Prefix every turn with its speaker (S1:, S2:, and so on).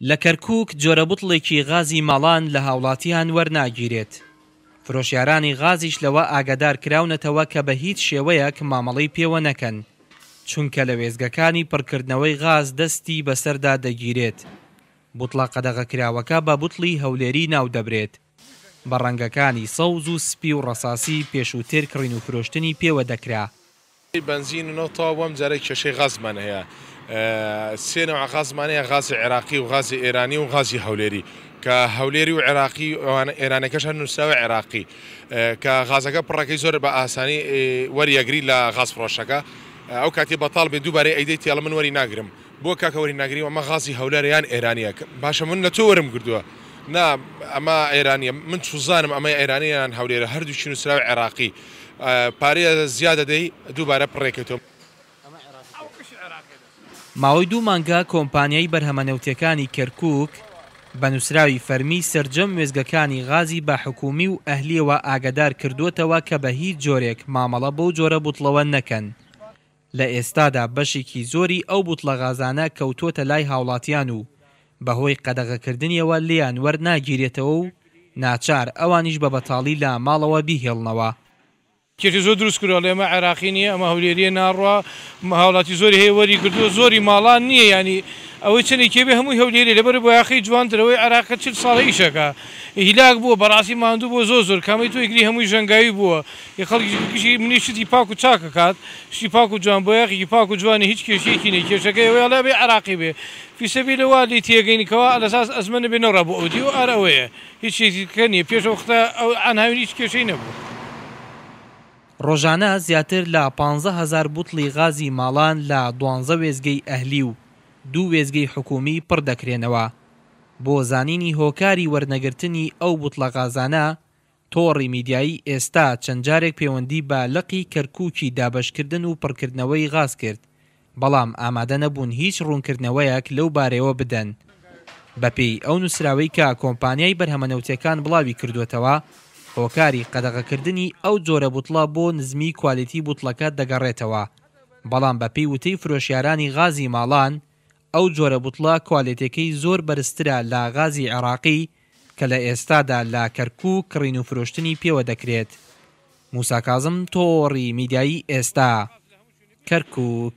S1: لە کەرکک جۆرە بوتڵێکی غازی ماڵان لە هاوڵاتیان وەرناگیرێت فرۆشیارانی غازیش لەوە ئاگادار کراونەتەوە کە بە هیچ شێوەیەک مامەڵی پێوە نەکەن چونکە لە وێزگەکانی پڕکردنەوەی غاز دەستی بەسەردا دەگیرێت بوتڵە قەدەغەکراوەکە بە بوتڵی هەولێری ناو دەبرێت بە ڕەنگەکانی سەوز و سپی و ڕەساسی پێشووتر کڕین و فرۆشتنی پێوە دەکرا
S2: بنزین و نەوتەوە بەم جارێک کێشەی غازمان هەیە سێنەوە غازمانەیە غازی عێراقی و غازی ئێرانی و غازی هەولێری کە هەولێری و عێراقی ئێرانەکەش نووساوە عێراقی کە غازەکە پڕەکەی زۆر بە ئاسانی وەریەگری لە غازفرۆشەکە ئەو کاتی بەتال بێ دووبارەی ئەیدەی تێڵ من وەری ناگرم بۆ کاکەوەری ناگری ئەمە غازی هەولەریان ئێرانیە باشە من لە تۆ وەرم گردووە نا ئەمە ئێرانیە من چوزانم ئەمە ئێرانیان هەولێرە هەردووچین وسرا عێراقی پارەیە زیادە دەی دووبارە پڕێکێتەوە
S1: ماوەی دوو مانگە کۆمپانیای بەرهەمەنەوتەکانی کەرکک بە نووسراوی فەرمی سرجەم وێزگەکانی غازی بە حکومی و ئەهلیەوە ئاگدار کردوتەوە کە بە هیچ جۆرێک مامەڵە بۆ جۆرە بوتڵەوە نەکەن. لە ئێستادا بەشێکی زۆری ئەو بوتڵە غازانە کەوتۆتە لای هاوڵاتیان و بەهۆی قەدەغەکردنیەوە لیان وەرناگیرێتەوە و ناچار ئەوانیش بە بەتاڵی لا ماڵەوە بیهێڵنەوە.
S3: کێکی زۆر دروست کرا لە ئێمە عێراقی نییە ئەمە هەولێریە ناڕوە هاوڵاتی زۆری هەیە وەری کردووە زۆری ماڵان نییە ینی ئەوەی چنێک کێبێ هەمووی هەولێری لەبەر بۆ یاخی جوانترەوەی عراقە چ ساڵی شەکە هیلاک بووە بەڕاستی ماندوو بۆ زۆ زۆر کامی تو یگری هەمووی ژەنگاوی بووە خەڵکیشی منی شتی پاک و چاکە کات شتی پاک و جوان بۆ یاخی پاک و جوانی هیچ کێشێکی نی کێشەکەی وڵا بێ عراقی بێ فیسەبی لەوا لی تێگەینیکەوە لەساس ئەزمە بێنەوە بۆ ئەودی و ئارەوەیە هیچ شێتیکە نیە پێش وختە ئەو ئەنهاوی هیچ کێشەی نەبوو.
S1: ڕۆژانە زیاتر لە 15هزار بوتڵی غازی ماڵان لە دوانزە وێزگەی ئەهلی و دوو وێزگەی حکومی پڕ دەکرێنەوە بۆ زانینی هۆکاری وەرنەگرتنی ئەو بوتڵە غازانە تۆڕی میدیایی ئێستا چەند جارێک پەیوەندی بە لەقی کەرکووکی دابشکردن و پڕکردنەوەی غاز کرد بەڵام ئامادە نەبوون هیچ ڕوونکردنەوەیەک لەو بارەوە بدەن بەپێی ئەو نووسراوی کە کۆمپانیای بەرهەمەنەوتەکان بڵاوی کردوێتەوە هۆکاری قەدەغەکردنی ئەو جۆرە بوتڵە بۆ نزمی کوالیتی بوتڵەکە دەگەڕێتەوە بەڵام بەپی وتەی فرۆشیارانی غازی ماڵان ئەو جۆرە بوتڵە کوالیتەکەی زۆر بەرزترە لە غازی عراقی کە لە ئێستادا لا کەرکوو کڕین و فرۆشتنی پێوە دەکرێت موساکازم تۆڕی میدایی ئێستا کەرکک.